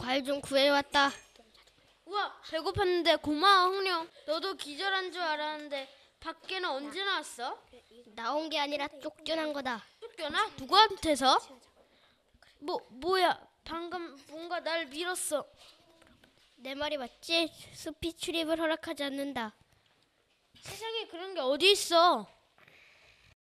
과일 좀 구해왔다. 우와 배고팠는데 고마워 흥룡. 너도 기절한 줄 알았는데 밖에는 언제 나왔어? 나온 게 아니라 쫓겨난 거다. 쫓겨나? 누구한테서? 뭐 뭐야 방금 뭔가 날 밀었어. 내 말이 맞지? 숲이 출입을 허락하지 않는다. 세상에 그런 게 어디 있어?